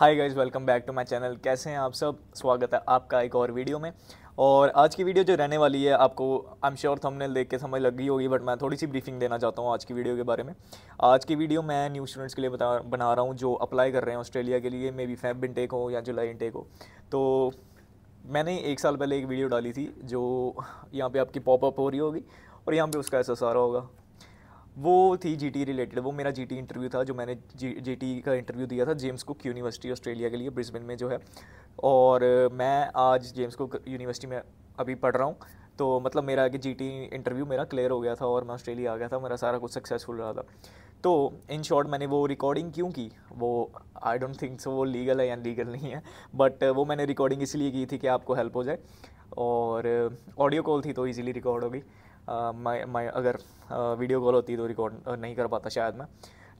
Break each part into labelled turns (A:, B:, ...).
A: hi guys welcome back to my channel कैसे हैं आप सब स्वागत है आपका एक और वीडियो में और आज की वीडियो जो रहने वाली है आपको आई एम श्योर थंबनेल देख के समझ लग गई होगी बट मैं थोड़ी सी ब्रीफिंग देना चाहता हूँ आज की वीडियो के बारे में आज की वीडियो मैं न्यू स्टूडेंट्स के लिए बता बना रहा हूँ जो अप्लाई कर रहे हैं ऑस्ट्रेलिया के लिए मे बी फैब इनटेक हो या जुलाई इनटेक हो तो मैंने एक साल पहले एक वीडियो डाली थी जो यहाँ पर आपकी पॉपअप हो रही होगी और यहाँ पर उसका ऐसा सारा होगा वो थी जीटी रिलेटेड e वो मेरा जीटी इंटरव्यू e था जो मैंने जीटी e का इंटरव्यू दिया था जेम्स कुक यूनिवर्सिटी ऑस्ट्रेलिया के लिए ब्रिस्बेन में जो है और मैं आज जेम्स कुक यूनिवर्सिटी में अभी पढ़ रहा हूँ तो मतलब मेरा कि जी इंटरव्यू मेरा क्लियर हो गया था और मैं ऑस्ट्रेलिया आ गया था मेरा सारा कुछ सक्सेसफुल रहा था तो इन शॉर्ट मैंने वो रिकॉर्डिंग क्यों की वो आई डोंट थिंक सो वो लीगल है या लीगल नहीं है बट वो मैंने रिकॉर्डिंग इसलिए की थी कि आपको हेल्प हो जाए और ऑडियो कॉल थी तो ईजिली रिकॉर्ड हो गई मैं मैं अगर वीडियो कॉल होती तो रिकॉर्ड नहीं कर पाता शायद मैं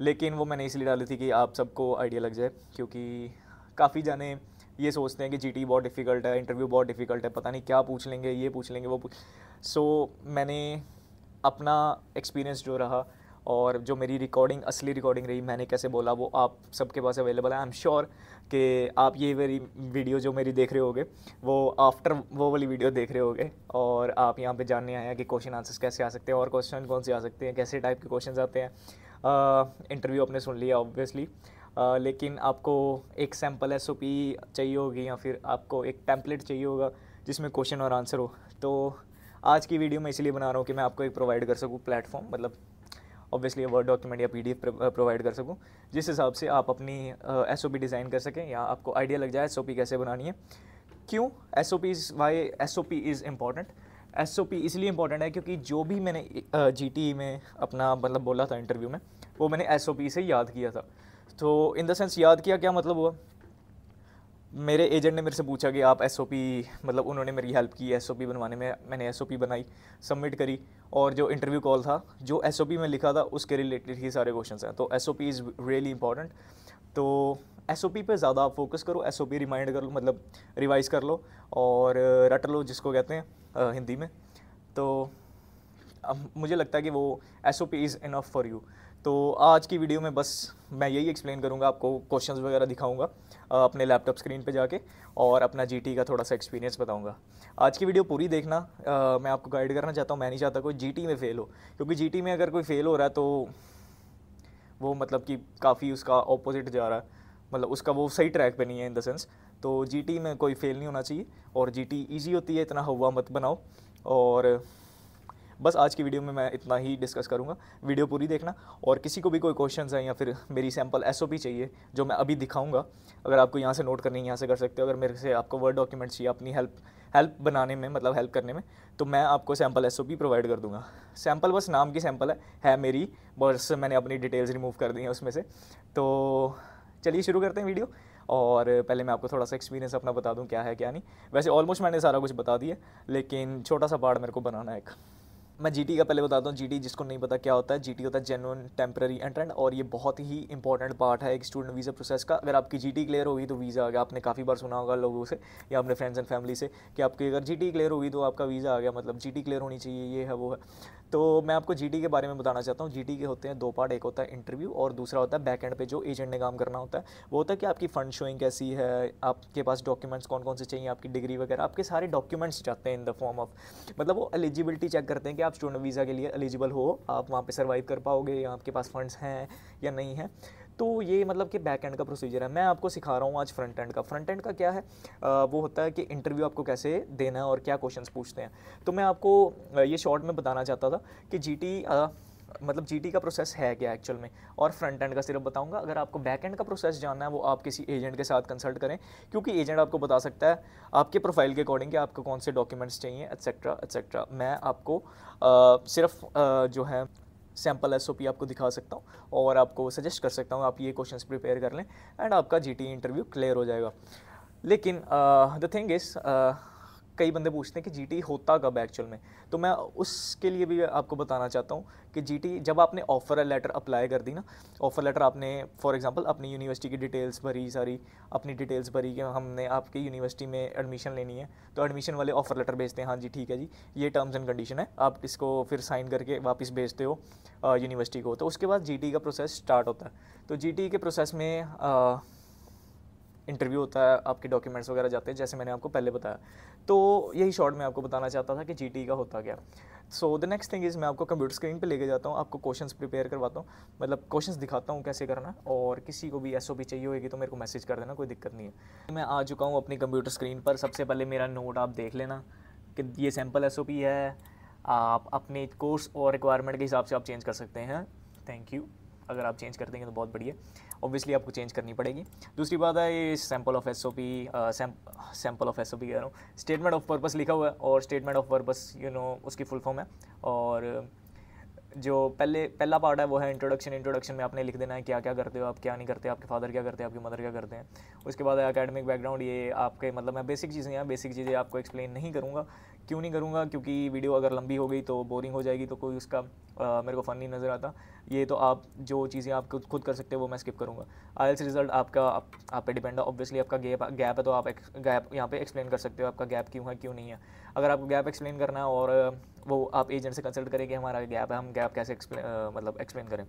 A: लेकिन वो मैंने इसलिए डाली थी कि आप सबको आइडिया लग जाए क्योंकि काफ़ी जाने ये सोचते हैं कि जी बहुत डिफ़िकल्ट है इंटरव्यू बहुत डिफ़िकल्ट है पता नहीं क्या पूछ लेंगे ये पूछ लेंगे वो सो so, मैंने अपना एक्सपीरियंस जो रहा और जो मेरी रिकॉर्डिंग असली रिकॉर्डिंग रही मैंने कैसे बोला वो आप सबके पास अवेलेबल है आई एम श्योर कि आप ये मेरी वीडियो जो मेरी देख रहे होगे वो आफ्टर वो वाली वीडियो देख रहे होगे और आप यहाँ पे जानने आए हैं कि क्वेश्चन आंसर्स कैसे आ सकते हैं और क्वेश्चन कौन से आ सकते हैं कैसे टाइप के क्वेश्चन आते हैं इंटरव्यू आपने सुन लिया ऑब्वियसली लेकिन आपको एक सैम्पल एस चाहिए होगी या फिर आपको एक टैंपलेट चाहिए होगा जिसमें क्वेश्चन और आंसर हो तो आज की वीडियो मैं इसलिए बना रहा हूँ कि मैं आपको एक प्रोवाइड कर सकूँ प्लेटफॉर्म मतलब ऑब्वियसली वर्ड डॉक्यूमेंट या पी प्रोवाइड uh, कर सकूँ जिस हिसाब से आप अपनी एस uh, डिज़ाइन कर सकें या आपको आइडिया लग जाए एस कैसे बनानी है क्यों S O Ps why S O P is important S O P इसलिए इम्पॉर्टेंट है क्योंकि जो भी मैंने जी uh, टी e में अपना मतलब बोला था इंटरव्यू में वो मैंने एस ओ पी से याद किया था तो इन द सेंस याद किया क्या मतलब हुआ मेरे एजेंट ने मेरे से पूछा कि आप एस मतलब उन्होंने मेरी हेल्प की एस बनवाने में मैंने एस बनाई सबमिट करी और जो इंटरव्यू कॉल था जो एसओपी में लिखा था उसके रिलेटेड ही सारे क्वेश्चन हैं तो एसओपी इज़ रियली इंपॉर्टेंट तो एस पे ज़्यादा आप फोकस करो एस रिमाइंड कर लो मतलब रिवाइज कर लो और रट लो जिसको कहते हैं हिंदी में तो मुझे लगता है कि वो S is enough for you तो आज की वीडियो में बस मैं यही एक्सप्लेन करूँगा आपको क्वेश्चन वगैरह दिखाऊँगा अपने लैपटॉप स्क्रीन पे जाके और अपना जीटी का थोड़ा सा एक्सपीरियंस बताऊँगा आज की वीडियो पूरी देखना आ, मैं आपको गाइड करना चाहता हूँ मैं नहीं चाहता कोई जीटी में फ़ेल हो क्योंकि जीटी में अगर कोई फ़ेल हो रहा है तो वो मतलब कि काफ़ी उसका ऑपोजिट जा रहा है मतलब उसका वो सही ट्रैक पे नहीं है इन द सेंस तो जी में कोई फेल नहीं होना चाहिए और जी टी होती है इतना हवा मत बनाओ और बस आज की वीडियो में मैं इतना ही डिस्कस करूँगा वीडियो पूरी देखना और किसी को भी कोई क्वेश्चन है या फिर मेरी सैम्पल एस चाहिए जो मैं अभी दिखाऊँगा अगर आपको यहाँ से नोट करनी है यहाँ से कर सकते हो अगर मेरे से आपको वर्ड डॉक्यूमेंट्स चाहिए अपनी हेल्प हेल्प बनाने में मतलब हेल्प करने में तो मैं आपको सैम्पल एस प्रोवाइड कर दूँगा सैम्पल बस नाम की सैम्पल है है मेरी बस मैंने अपनी डिटेल्स रिमूव कर दी हैं उसमें से तो चलिए शुरू करते हैं वीडियो और पहले मैं आपको थोड़ा सा एक्सपीरियंस अपना बता दूं क्या है क्या नहीं वैसे ऑलमोस्ट मैंने सारा कुछ बता दिया लेकिन छोटा सा पार्ट मेरे को बनाना है एक मैं जी का पहले बताता हूँ जी जिसको नहीं पता क्या होता है जी होता है जेनुअन टेम्प्रेरी एंट्रेंट और ये बहुत ही इंपॉर्टेंट पार्ट है एक स्टूडेंट वीज़ा प्रोसेस का अगर आपकी जी क्लियर होगी तो वीज़ा आ गया आपने काफ़ी बार सुना होगा लोगों से या अपने फ्रेंड्स एंड फैमिली से कि आपकी अगर जी क्लियर होगी तो आपका वीज़ा आ गया मतलब जी क्लियर होनी चाहिए ये है वो है तो मैं आपको जी के बारे में बताना चाहता हूँ जी के होते हैं दो पार्ट एक होता है इंटरव्यू और दूसरा होता है बैक एंड पे जो एजेंट ने काम करना होता है वो होता है कि आपकी फ़ंड शोइंग कैसी है आपके पास डॉक्यूमेंट्स कौन कौन से चाहिए आपकी डिग्री वगैरह आपके सारे डॉक्यूमेंट्स चाहते हैं इन द फॉर्म ऑफ मतलब वो एलिजिबिलिटी चेक करते हैं कि आप स्टूडेंट वीज़ा के लिए एलिजिबल हो आप वहाँ पर सर्वाइव कर पाओगे या आपके पास फंड्स हैं या नहीं है तो ये मतलब कि बैक एंड का प्रोसीजर है मैं आपको सिखा रहा हूँ आज फ्रंट एंड का फ्रंट एंड का क्या है आ, वो होता है कि इंटरव्यू आपको कैसे देना है और क्या क्वेश्चन पूछते हैं तो मैं आपको ये शॉर्ट में बताना चाहता था कि जी टी मतलब जी का प्रोसेस है क्या एक्चुअल में और फ्रंट एंड का सिर्फ बताऊंगा अगर आपको बैक एंड का प्रोसेस जानना है वो आप किसी एजेंट के साथ कंसल्ट करें क्योंकि एजेंट आपको बता सकता है आपके प्रोफाइल के अकॉर्डिंग आपको कौन से डॉक्यूमेंट्स चाहिए एक्सेट्रा एक्सेट्रा मैं आपको आ, सिर्फ आ, जो है सैम्पल एस आपको दिखा सकता हूँ और आपको सजेस्ट कर सकता हूँ आप ये क्वेश्चन प्रिपेयर कर लें एंड आपका जी इंटरव्यू क्लियर हो जाएगा लेकिन द थिंग इज़ कई बंदे पूछते हैं कि जी होता कब एक्चुअल में तो मैं उसके लिए भी आपको बताना चाहता हूँ कि जी जब आपने ऑफ़र लेटर अप्लाई कर दी ना ऑफ़र लेटर आपने फॉर एग्ज़ाम्पल अपनी यूनिवर्सिटी की डिटेल्स भरी सारी अपनी डिटेल्स भरी कि हमने आपकी यूनिवर्सिटी में एडमिशन लेनी है तो एडमिशन वाले ऑफ़र लेटर भेजते हैं हाँ जी ठीक है जी ये टर्म्स एंड कंडीशन है आप इसको फिर साइन करके वापस भेजते हो यूनिवर्सिटी को तो उसके बाद जी का प्रोसेस स्टार्ट होता है तो जी के प्रोसेस में आ, इंटरव्यू होता है आपके डॉक्यूमेंट्स वगैरह जाते हैं जैसे मैंने आपको पहले बताया तो यही शॉर्ट मैं आपको बताना चाहता था कि जी e का होता क्या so the next thing is मैं आपको कंप्यूटर स्क्रीन पे लेके जाता हूँ आपको क्वेश्चन प्रिपेयर करवाता हूँ मतलब क्वेश्चन दिखाता हूँ कैसे करना और किसी को भी एस चाहिए होगी तो मेरे को मैसेज कर देना कोई दिक्कत नहीं है मैं आ चुका हूँ अपनी कंप्यूटर स्क्रीन पर सबसे पहले मेरा नोट आप देख लेना कि ये सैम्पल एस है आप अपने कोर्स और रिक्वायरमेंट के हिसाब से आप चेंज कर सकते हैं थैंक यू अगर आप चेंज कर देंगे तो बहुत बढ़िया ऑब्वियसली आपको चेंज करनी पड़ेगी दूसरी बात है ये sample of S O P sample of S O P कह रहा हूँ स्टेटमेंट ऑफ पर्पस लिखा हुआ है और statement of purpose you know उसकी फुल फॉर्म है और जो पहले पहला पार्ट है वो है इंट्रोडक्शन इंट्रोडक्शन में आपने लिख देना है क्या क्या करते हो आप क्या नहीं करते आपके फादर क्या करते हैं आपकी मदर क्या करते हैं उसके बाद अकेडमिक बैकग्राउंड ये आपके मतलब मैं बेसिक चीज़ें हैं बेसिक चीज़ें आपको एक्सप्लेन नहीं करूँगा क्यों नहीं करूँगा क्योंकि वीडियो अगर लंबी हो गई तो बोरिंग हो जाएगी तो कोई उसका आ, मेरे को फ़न नहीं नज़र आता ये तो आप जो चीज़ें आप खुद कर सकते हो वो मैं स्किप करूँगा आयल्स रिजल्ट आपका आप, आप पे डिपेंड है ऑब्वियसली आपका गैप गैप है तो आप गैप यहाँ पे एक्सप्लेन कर सकते हो आपका गैप क्यों है क्यों नहीं है अगर आपको गैप एक्सप्लेन करना है और वो आप एजेंट से कंसल्ट करें कि हमारा गैप है हम गैप कैसे एक्सप्लेन मतलब एक्सप्लेन करें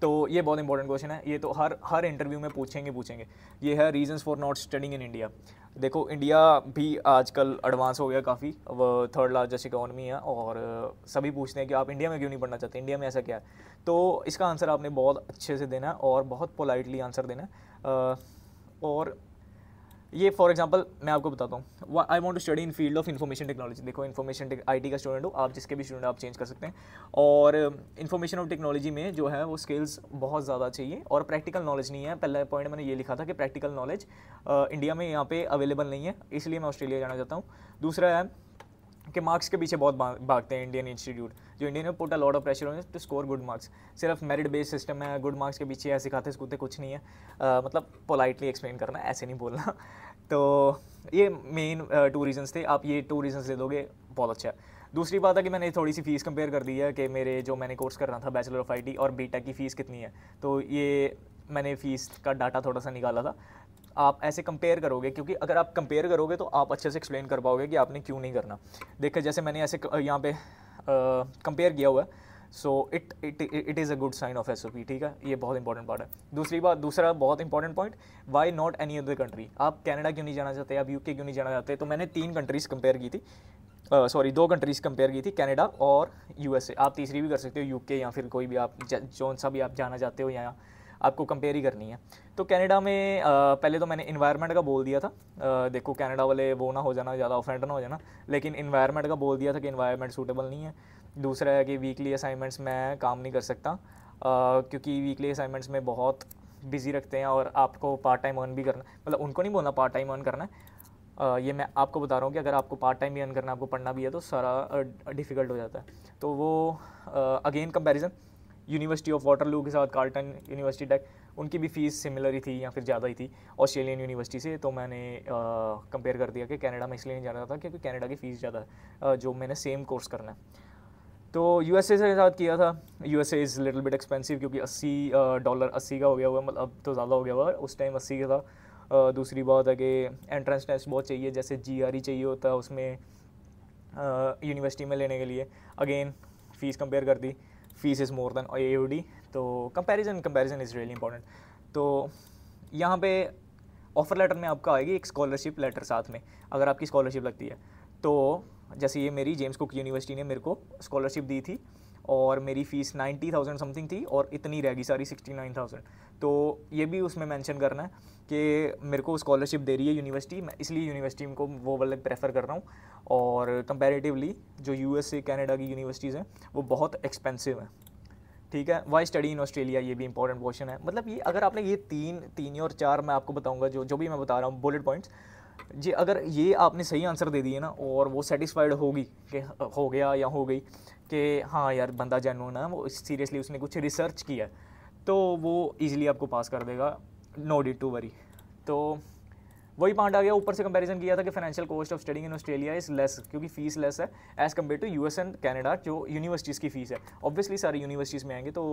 A: तो ये बहुत इंपॉर्टेंट क्वेश्चन है ये तो हर हर इंटरव्यू में पूछेंगे पूछेंगे ये है reasons for not studying in India देखो इंडिया भी आजकल एडवांस हो गया काफ़ी अब थर्ड लार्जेस्ट इकोनॉमी है और सभी पूछते हैं कि आप इंडिया में क्यों नहीं पढ़ना चाहते इंडिया में ऐसा क्या है तो इसका आंसर आपने बहुत अच्छे से देना और बहुत पोलाइटली आंसर देना और ये फॉर एग्जाम्पल मैं आपको बताता हूँ I want to study in field of information technology देखो इन्फॉर्मेशन आई का स्टूडेंट हो आप जिसके भी स्टूडेंट आप चेंज कर सकते हैं और इन्फॉर्मेशन ऑफ टेक्नोलॉजी में जो है वो स्किल्स बहुत ज़्यादा चाहिए और प्रैक्टिकल नॉलेज नहीं है पहला पॉइंट मैंने ये लिखा था कि प्रैक्टिकल नॉलेज इंडिया में यहाँ पे अवेलेबल नहीं है इसलिए मैं ऑस्ट्रेलिया जाना चाहता हूँ दूसरा है के मार्क्स के पीछे बहुत भागते हैं इंडियन इंस्टीट्यूट जो इंडियन में पोटा लॉर्ड ऑफ प्रेशर होने टू स्कोर गुड मार्क्स सिर्फ मेरिट बेस्ड सिस्टम है गुड मार्क्स के पीछे ऐसे खाते कूदते कुछ नहीं है आ, मतलब पोलाइटली एक्सप्लेन करना ऐसे नहीं बोलना तो ये मेन टू रीज़न्स थे आप ये टू रीजंस दे दोगे बहुत अच्छा है दूसरी बात है कि मैंने थोड़ी सी फीस कंपेयर कर दी है कि मेरे जो मैंने कोर्स करना था बैचलर ऑफ आई और बी की फ़ीस कितनी है तो ये मैंने फ़ीस का डाटा थोड़ा सा निकाला था आप ऐसे कंपेयर करोगे क्योंकि अगर आप कंपेयर करोगे तो आप अच्छे से एक्सप्लेन कर पाओगे कि आपने क्यों नहीं करना देखा जैसे मैंने ऐसे यहाँ पे कंपेयर किया हुआ है so it it it is a good sign of S O P ठीक है ये बहुत इंपॉर्टेंट पार्ट है दूसरी बात दूसरा बहुत important point why not any other country आप कैनेडा क्यों नहीं जाना चाहते आप यूके क्यों नहीं जाना चाहते तो मैंने तीन कंट्रीज़ कंपेयर की थी सॉरी uh, दो कंट्रीज़ कंपेयर की थी कनाडा और यूएसए आप तीसरी भी कर सकते हो यूके या फिर कोई भी आप जौन सा भी आप जाना चाहते हो या आपको कंपेयर ही करनी है तो कनाडा में आ, पहले तो मैंने इन्वायरमेंट का बोल दिया था आ, देखो कनाडा वाले वो ना हो जाना ज़्यादा ऑफेंड ना हो जाना लेकिन इन्वायरमेंट का बोल दिया था कि इन्वायरमेंट सूटेबल नहीं है दूसरा है कि वीकली असाइनमेंट्स मैं काम नहीं कर सकता आ, क्योंकि वीकली असाइनमेंट्स में बहुत बिजी रखते हैं और आपको पार्ट टाइम अर्न भी करना मतलब उनको नहीं बोलना पार्ट टाइम अर्न करना है ये मैं आपको बता रहा हूँ कि अगर आपको पार्ट टाइम भी अर्न करना आपको पढ़ना भी है तो सारा डिफ़िकल्ट हो जाता है तो वो again comparison University of Waterloo के साथ कार्टन यूनिवर्सिटी टेक उनकी भी फ़ीस सिमिलर ही थी या फिर ज़्यादा ही थी ऑस्ट्रेलियन यूनिवर्सिटी से तो मैंने कंपेयर कर दिया कि कनाडा में इसलिए नहीं जाना था क्योंकि कनाडा की फ़ीस ज़्यादा जो मैंने सेम कोर्स करना है तो यू एस ए के साथ किया था U S as is little bit expensive क्योंकि अस्सी डॉलर अस्सी का हो गया हुआ मतलब अब तो ज़्यादा हो गया हुआ उस टाइम अस्सी का था दूसरी बात है कि एंट्रेंस टेस्ट बहुत चाहिए जैसे जी आर ई चाहिए होता है उसमें यूनिवर्सिटी में लेने के लिए अगेन फ़ीस कंपेयर कर दी fees is more than a तो comparison comparison is really important तो यहाँ पे ऑफ़र लेटर में आपका आएगी एक स्कॉलरशिप लेटर साथ में अगर आपकी स्कॉलरशिप लगती है तो जैसे ये मेरी जेम्स कुक यूनिवर्सिटी ने मेरे को स्कॉलरशिप दी थी और मेरी फ़ीस नाइन्टी थाउजेंड समथिंग थी और इतनी रह गई सारी सिक्सटी नाइन थाउजेंड तो ये भी उसमें मेंशन करना है कि मेरे को स्कॉलरशिप दे रही है यूनिवर्सिटी मैं इसलिए यूनिवर्सिटी को वो वाले प्रेफर कर रहा हूँ और कंपेरेटिवली जो यू एस ए कैनेडा की यूनिवर्सिटीज़ हैं वो बहुत एक्सपेंसिव हैं ठीक है वाई स्टडी इन ऑस्ट्रेलिया ये भी इंपॉर्टेंट क्वेश्चन है मतलब ये अगर आपने ये तीन तीन और चार मैं आपको बताऊंगा जो जो भी मैं बता रहा हूँ बुलेट पॉइंट्स जी अगर ये आपने सही आंसर दे दिए ना और वो सेटिस्फाइड होगी कि हो गया या हो गई कि हाँ यार बंदा जैन है वो सीरियसली उसने कुछ रिसर्च किया तो वो ईजिली आपको पास कर देगा नो डी टू वरी तो वही पॉइंट आ गया ऊपर से कंपैरिजन किया था कि financial cost of studying in Australia is less क्योंकि फीस लेस है as compare to US and Canada जो यूनिवर्सिटीज़ की फ़ीस है ऑब्वियसली सारी यूनिवर्सिटीज़ में आएंगे तो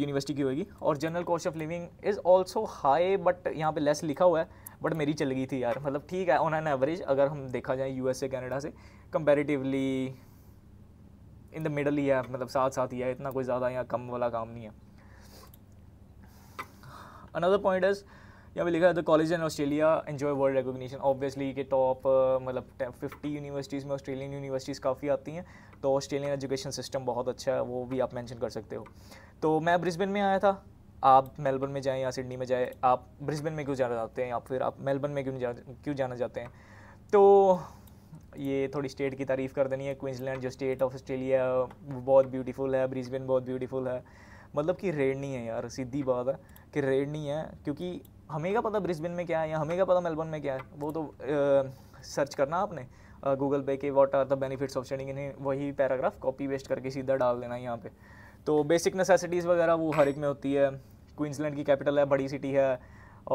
A: यूनिवर्सिटी uh, की होगी और general cost of living is also high but यहाँ पे लेस लिखा हुआ है बट मेरी चल गई थी यार मतलब ठीक है ऑन एन एवरेज अगर हम देखा जाए यू एस ए कैनेडा से कंपेरेटिवली इन द मिडल ही है मतलब साथ साथ ही है इतना कोई ज़्यादा यहाँ कम वाला काम नहीं है अनदर पॉइंट इज़ यहाँ पे लिखा है the college in Australia enjoy world recognition obviously के टॉप मतलब फिफ्टी यूनिवर्सिटीज़ में ऑस्ट्रेलियन यूनिवर्सिटीज़ काफ़ी आती हैं तो ऑस्ट्रेलियन एजुकेशन सिस्टम बहुत अच्छा है वो भी आप मैंशन कर सकते हो तो मैं ब्रिस्बेन में आया था आप मेलबर्न में जाएँ या सिडनी में जाएँ आप ब्रिस्बेन में क्यों जाना चाहते हैं या फिर आप मेलबर्न में क्यों जा क्यों जाना चाहते हैं तो ये थोड़ी स्टेट की तारीफ़ कर देनी है क्विंसलैंड जो स्टेट ऑफ ऑस्ट्रेलिया है वो बहुत ब्यूटीफुल है ब्रिस्बेन बहुत ब्यूटीफुल है मतलब कि रेड नहीं है यार सीधी बात है कि रेड नहीं है क्योंकि हमें क्या पता ब्रिस्बेन में क्या है या हमें क्या पता मेलबर्न में क्या है वो तो आ, सर्च करना आपने गूगल पे के what are the benefits of shedding इन्हें वही पैराग्राफ कॉपी वेस्ट करके सीधा डाल देना यहाँ पे तो बेसिक नेसेसिटीज़ वगैरह वो हर एक में होती है क्वींसलैंड की कैपिटल है बड़ी सिटी है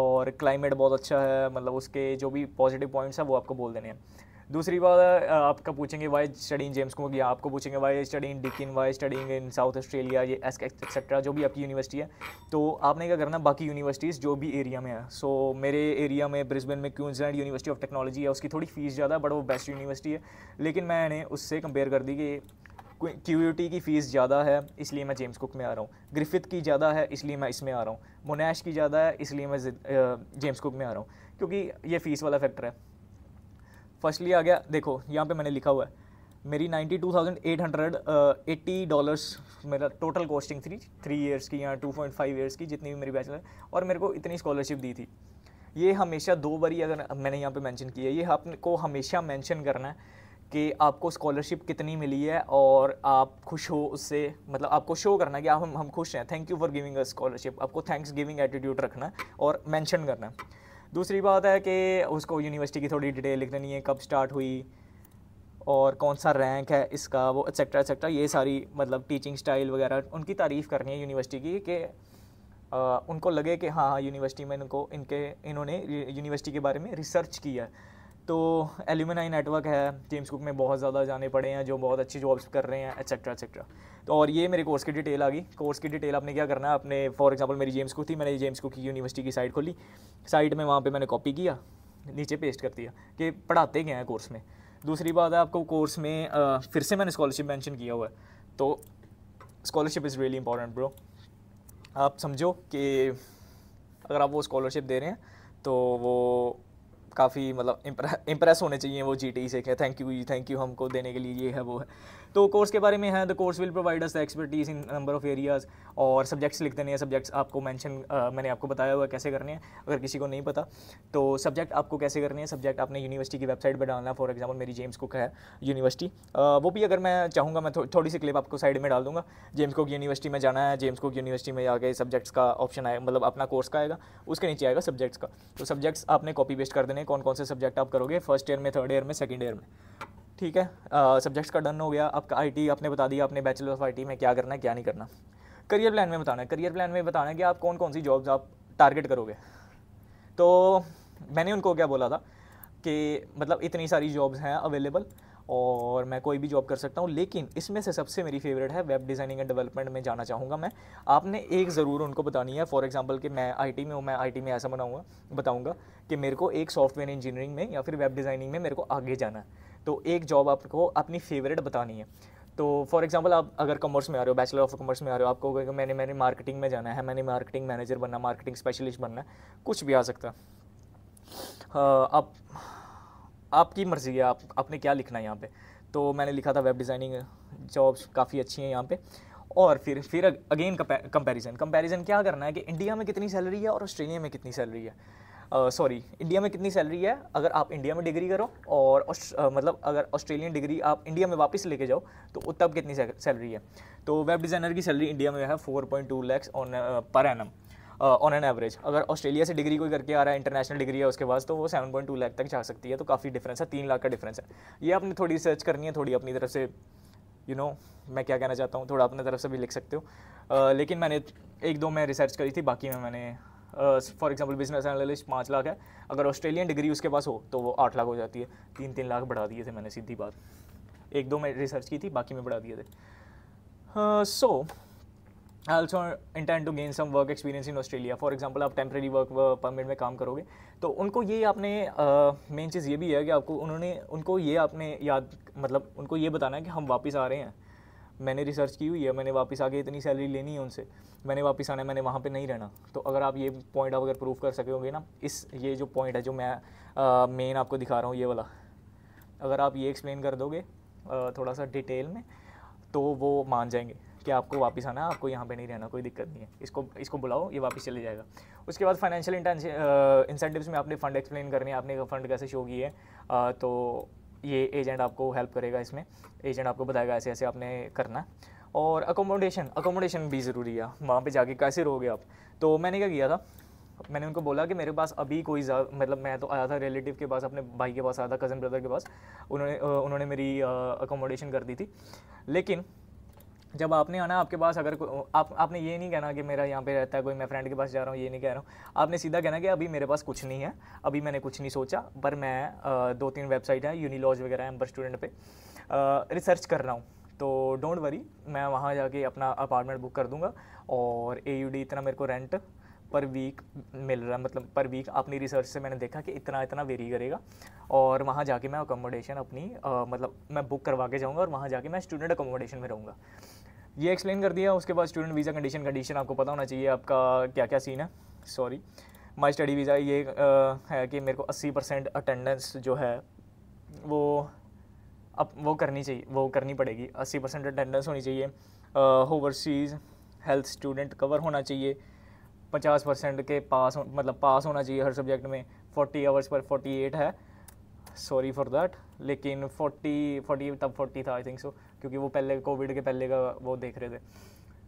A: और क्लाइमेट बहुत अच्छा है मतलब उसके जो भी पॉजिटिव पॉइंट्स हैं वो आपको बोल देने हैं दूसरी बात आपका पूछेंगे वाई स्टडी इन जेम्स को या आपको पूछेंगे why study in Deakin why study in South Australia ये एक्सेट्रा जो भी आपकी यूनिवर्सिटी है तो आपने क्या करना बाकी यूनिवर्सिटीज़ जो भी एरिया में है सो so, मेरे एरिया में ब्रिस्बेन में क्यूंसलैंड यूनिवर्सिटी ऑफ टेक्नोलॉजी है उसकी थोड़ी फीस ज़्यादा बट वो बेस्ट यूनिवर्सिटी है लेकिन मैंने उससे कंपेयर कर दी कि क्यूटी की फ़ीस ज़्यादा है इसलिए मैं जेम्स कुक में आ रहा हूँ ग्रिफिथ की ज़्यादा है इसलिए मैं इसमें आ रहा हूँ मुनैश की ज़्यादा है इसलिए मैं जेम्स कुक में आ रहा हूँ क्योंकि ये फ़ीस वाला फैक्टर है फर्स्टली आ गया देखो यहाँ पे मैंने लिखा हुआ है मेरी ninety two thousand eight hundred eighty dollars मेरा टोटल कॉस्टिंग थी थ्री ईयर्स की या टू पॉइंट फाइव ईयर्स की जितनी भी मेरी बैचलर और मेरे को इतनी स्कॉलरशिप दी थी ये हमेशा दो बारी अगर मैंने यहाँ पे मेंशन किया है ये आपको हमेशा मेंशन करना है कि आपको स्कॉलरशिप कितनी मिली है और आप खुश हो उससे मतलब आपको शो करना कि आप हम हम खुश हैं thank you for giving a scholarship आपको थैंक्स गिविंग एटीट्यूड रखना और मेंशन करना दूसरी बात है कि उसको यूनिवर्सिटी की थोड़ी डिटेल लिख देनी है कब स्टार्ट हुई और कौन सा रैंक है इसका वो एक्सेट्रा एक्सेट्रा ये सारी मतलब टीचिंग स्टाइल वगैरह उनकी तारीफ़ करनी है यूनिवर्सिटी की कि उनको लगे कि हाँ यूनिवर्सिटी हाँ, में इनको इनके इन्होंने यूनिवर्सिटी के बारे में रिसर्च किया है तो एल्यूमिनाई नेटवर्क है जेम्स कुक में बहुत ज़्यादा जाने पड़े हैं जो बहुत अच्छी जॉब्स कर रहे हैं एक्सेट्रा एक्सेट्रा तो और ये मेरे कोर्स की डिटेल आ गई कोर्स की डिटेल आपने क्या करना है अपने फॉर एग्जांपल मेरी जेम्स कुक थी मैंने जेम्स कुक की यूनिवर्सिटी की साइट खोली साइट में वहाँ पर मैंने कॉपी किया नीचे पेस्ट कर दिया कि पढ़ाते गए हैं कोर्स में दूसरी बात है आपको कोर्स में फिर से मैंने स्कॉलरशिप मैंशन किया हुआ है तो scholarship is really important bro आप समझो कि अगर आप वो स्कॉलरशिप दे रहे हैं तो वो काफ़ी मतलब इम्प्रेस होने चाहिए वो जी e से कि thank you ji thank you हमको देने के लिए ये है वो है तो कोर्स के बारे में है the course will provide us expertise in number of areas और सब्जेक्ट्स लिख देने हैं सब्जेक्ट्स आपको मैंशन मैंने आपको बताया हुआ कैसे करने हैं अगर किसी को नहीं पता तो सब्जेक्ट आपको कैसे करने हैं सब्जेक्ट आपने यूनिवर्सिटी की वेबसाइट पर डालना फॉर एग्जाम्पल मेरी जेम्स कुक है यूनिवर्सिटी वो भी अगर मैं चाहूँगा मैं थो, थोड़ी सी क्लिप आपको साइड में डाल दूँगा जेम्स कुक यूनिवर्सिटी में जाना है जेम्स कुक यूनिवर्सिटी में जाकर सब्जेक्ट्स का ऑप्शन आएगा मतलब अपना कोर्स का आएगा उसके नीचे आएगा सब्जेक्ट्स का तो सब्जेक्ट्स आपने कॉपी पेस्ट कर देने कौन कौन से सब्जेक्ट आप करोगे फर्स्ट ईयर में थर्ड ईयर में सेकेंड ईयर में ठीक है सब्जेक्ट्स का डन हो गया आपका आईटी आपने बता दिया आपने बैचलर ऑफ आईटी में क्या करना है क्या नहीं करना करियर प्लान में बताना है करियर प्लान में बताना है कि आप कौन कौन सी जॉब्स आप टारगेट करोगे तो मैंने उनको क्या बोला था कि मतलब इतनी सारी जॉब्स हैं अवेलेबल और मैं कोई भी जॉब कर सकता हूँ लेकिन इसमें से सबसे मेरी फेवरेट है वेब डिज़ाइनिंग एंड डेवलपमेंट में जाना चाहूँगा मैं आपने एक ज़रूर उनको बतानी है फॉर एग्जांपल कि मैं आईटी में हूँ मैं आईटी में ऐसा बनाऊँगा बताऊँगा कि मेरे को एक सॉफ्टवेयर इंजीनियरिंग में या फिर वेब डिज़ाइनिंग में मेरे को आगे जाना है तो एक जॉब आपको अपनी फेवरेट बतानी है तो फॉर एग्जांपल आप अगर कॉमर्स में आ रहे हो बैचलर ऑफ कॉमर्स में आ रहे हो आपको कि मैंने मैंने मार्केटिंग में जाना है मैंने मार्केटिंग मैनेजर बनना मार्केटिंग स्पेशलिस्ट बनना कुछ भी आ सकता है आप आपकी मर्ज़ी है आप आपने क्या लिखना है यहाँ पे तो मैंने लिखा था वेब डिज़ाइनिंग जॉब्स काफ़ी अच्छी हैं यहाँ पे और फिर फिर अगेन कंपैरिजन कंपैरिजन क्या करना है कि इंडिया में कितनी सैलरी है और ऑस्ट्रेलिया में कितनी सैलरी है सॉरी इंडिया में कितनी सैलरी है अगर आप इंडिया में डिग्री करो और मतलब अगर ऑस्ट्रेलियन डिग्री आप इंडिया में वापस लेके जाओ तो तब कितनी सैलरी है तो वेब डिज़ाइनर की सैलरी इंडिया में है four point two lakhs on per annum on an average अगर ऑस्ट्रेलिया से डिग्री कोई करके आ रहा है इंटरनेशनल डिग्री है उसके बाद तो वो सेवन पॉइंट टू लाख तक जा सकती है तो काफ़ी डिफरेंस है तीन लाख का डिफरेंस है ये आपने थोड़ी रिसर्च करनी है थोड़ी अपनी तरफ से यू you नो know, मैं क्या कहना चाहता हूँ थोड़ा अपने तरफ से भी लिख सकते हो uh, लेकिन मैंने एक दो मैं रिसर्च करी थी बाकी में मैंने फॉर एग्जाम्पल बिजनेस एनालिस्ट पाँच लाख है अगर ऑस्ट्रेलियन डिग्री उसके पास हो तो वो आठ लाख हो जाती है तीन तीन लाख बढ़ा दिए थे मैंने सीधी बात एक दो में रिसर्च की थी बाकी में बढ़ा दिए थे so I also intent to gain some work experience in Australia for example आप टेम्प्रेरी वर्क परमिट में काम करोगे तो उनको ये आपने मेन चीज़ ये भी है कि आपको उन्होंने उनको ये आपने याद मतलब उनको ये बताना है कि हम वापस आ रहे हैं मैंने रिसर्च की हुई है मैंने वापस आगे इतनी सैलरी लेनी है उनसे मैंने वापस आना है मैंने वहाँ पे नहीं रहना तो अगर आप ये पॉइंट आप अगर प्रूव कर होंगे ना इस ये जो पॉइंट है जो मैं मेन आपको दिखा रहा हूँ ये वाला अगर आप ये एक्सप्लेन कर दोगे आ, थोड़ा सा डिटेल में तो वो मान जाएंगे कि आपको वापस आना आपको यहाँ पे नहीं रहना कोई दिक्कत नहीं है इसको इसको बुलाओ ये वापस चले जाएगा उसके बाद फाइनेंशियल इंटेंशन इंसेंटिव्स में आपने फ़ंड एक्सप्लेन करने आपने फंड कैसे शो किए तो ये एजेंट आपको हेल्प करेगा इसमें एजेंट आपको बताएगा ऐसे ऐसे आपने करना और अकोमोडेशन अकोमोडेशन भी ज़रूरी है वहाँ पे जाके कैसे रहोगे आप तो मैंने क्या किया था मैंने उनको बोला कि मेरे पास अभी कोई मतलब मैं तो आया था रिलेटिव के पास अपने भाई के पास आया था कज़न ब्रदर के पास उन्होंने उन्होंने मेरी अकोमोडेशन कर दी थी लेकिन जब आपने आना आपके पास अगर आप आपने ये नहीं कहना कि मेरा यहाँ पे रहता है कोई मैं फ्रेंड के पास जा रहा हूँ ये नहीं कह रहा हूँ आपने सीधा कहना कि अभी मेरे पास कुछ नहीं है अभी मैंने कुछ नहीं सोचा पर मैं दो तीन वेबसाइट हैं यूनिलॉज वगैरह एम्बर स्टूडेंट पे रिसर्च कर रहा हूँ तो डोंट वरी मैं वहाँ जाके अपना अपार्टमेंट बुक कर दूँगा और ए इतना मेरे को रेंट पर वीक मिल रहा है मतलब पर वीक अपनी रिसर्च से मैंने देखा कि इतना इतना वेरी करेगा और वहाँ जाके मैं अकोमोडेशन अपनी आ, मतलब मैं बुक करवा के जाऊँगा और वहाँ जाके मैं स्टूडेंट अकोमोडेशन में रहूँगा ये एक्सप्लेन कर दिया उसके बाद स्टूडेंट वीज़ा कंडीशन कंडीशन आपको पता होना चाहिए आपका क्या क्या सीन है सॉरी माई स्टडी वीज़ा ये है कि मेरे को अस्सी परसेंट अटेंडेंस जो है वो अब वो करनी चाहिए वो करनी पड़ेगी अस्सी परसेंट अटेंडेंस होनी चाहिए ओवरसीज़ हेल्थ स्टूडेंट कवर होना चाहिए पचास परसेंट के पास मतलब पास होना चाहिए हर सब्जेक्ट में फोर्टी आवर्स पर फोर्टी एट है सॉरी फॉर दैट लेकिन फोर्टी फोर्टी तब फोर्टी था आई थिंक सो क्योंकि वो पहले कोविड के पहले का वो देख रहे थे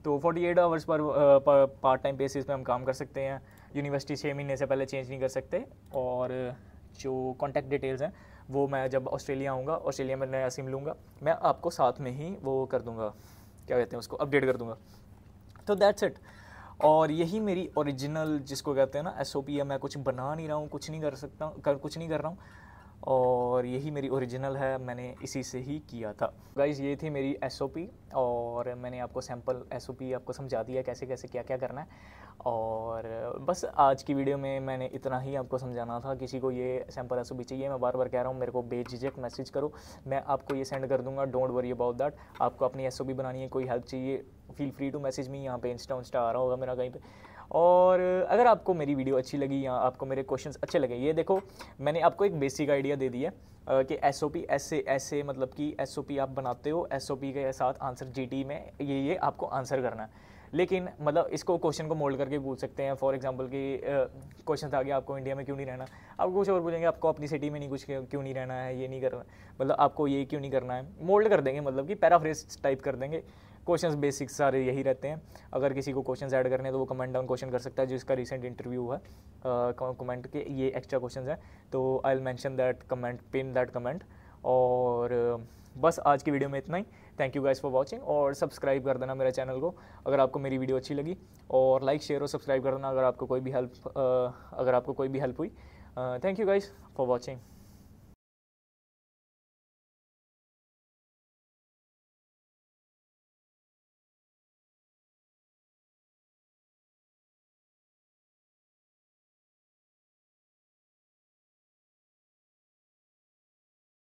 A: तो फोर्टी एट आवर्स पर पार्ट टाइम बेसिस पे हम काम कर सकते हैं यूनिवर्सिटी छः महीने से पहले चेंज नहीं कर सकते और जो कॉन्टैक्ट डिटेल्स हैं वो मैं जब ऑस्ट्रेलिया आऊँगा ऑस्ट्रेलिया में नया सिम लूँगा मैं आपको साथ में ही वो कर दूँगा क्या कहते हैं उसको अपडेट कर दूँगा तो दैट्स इट और यही मेरी ओरिजिनल जिसको कहते हैं ना एस ओ पी है मैं कुछ बना नहीं रहा हूँ कुछ नहीं कर सकता कर कुछ नहीं कर रहा हूँ और यही मेरी ओरिजिनल है मैंने इसी से ही किया था गाइज ये थी मेरी एस और मैंने आपको सैम्पल एस आपको समझा दिया कैसे कैसे क्या क्या करना है और बस आज की वीडियो में मैंने इतना ही आपको समझाना था किसी को ये सैम्पल एस चाहिए मैं बार बार कह रहा हूँ मेरे को बेझिझक मैसेज करो मैं आपको ये सेंड कर दूँगा डोंट वरी अबाउट दैट आपको अपनी एस बनानी है कोई हेल्प चाहिए feel free to message me यहाँ पे इंस्टा उंस्टा आ रहा होगा मेरा कहीं पर और अगर आपको मेरी वीडियो अच्छी लगी या आपको मेरे क्वेश्चंस अच्छे लगे ये देखो मैंने आपको एक बेसिक आइडिया दे दिया है कि एस ओ पी ऐसे ऐसे मतलब कि एस ओ पी आप बनाते हो एस ओ पी के साथ आंसर जी टी में ये ये आपको आंसर करना है लेकिन मतलब इसको क्वेश्चन को मोल्ड करके पूछ सकते हैं फॉर एग्जांपल कि क्वेश्चन आ गया आपको इंडिया में क्यों नहीं रहना आप कुछ और पूछेंगे आपको अपनी सिटी में नहीं कुछ क्यों नहीं रहना है ये नहीं करना मतलब आपको ये क्यों नहीं करना है मोल्ड कर देंगे मतलब कि पैराफ्रेस टाइप कर देंगे क्वेश्चन बेसिक सारे यही रहते हैं अगर किसी को क्वेश्चन ऐड करने हैं तो वो कमेंट डाउन क्वेश्चन कर सकता है जिसका रिसेंट इंटरव्यू है कमेंट के ये एक्स्ट्रा क्वेश्चन हैं तो I will mention that comment pin that comment और बस आज की वीडियो में इतना ही thank you guys for watching और सब्सक्राइब कर देना मेरे चैनल को अगर आपको मेरी वीडियो अच्छी लगी और लाइक शेयर और सब्सक्राइब कर देना अगर आपको कोई भी हेल्प अगर आपको कोई भी हेल्प हुई thank you guys for watching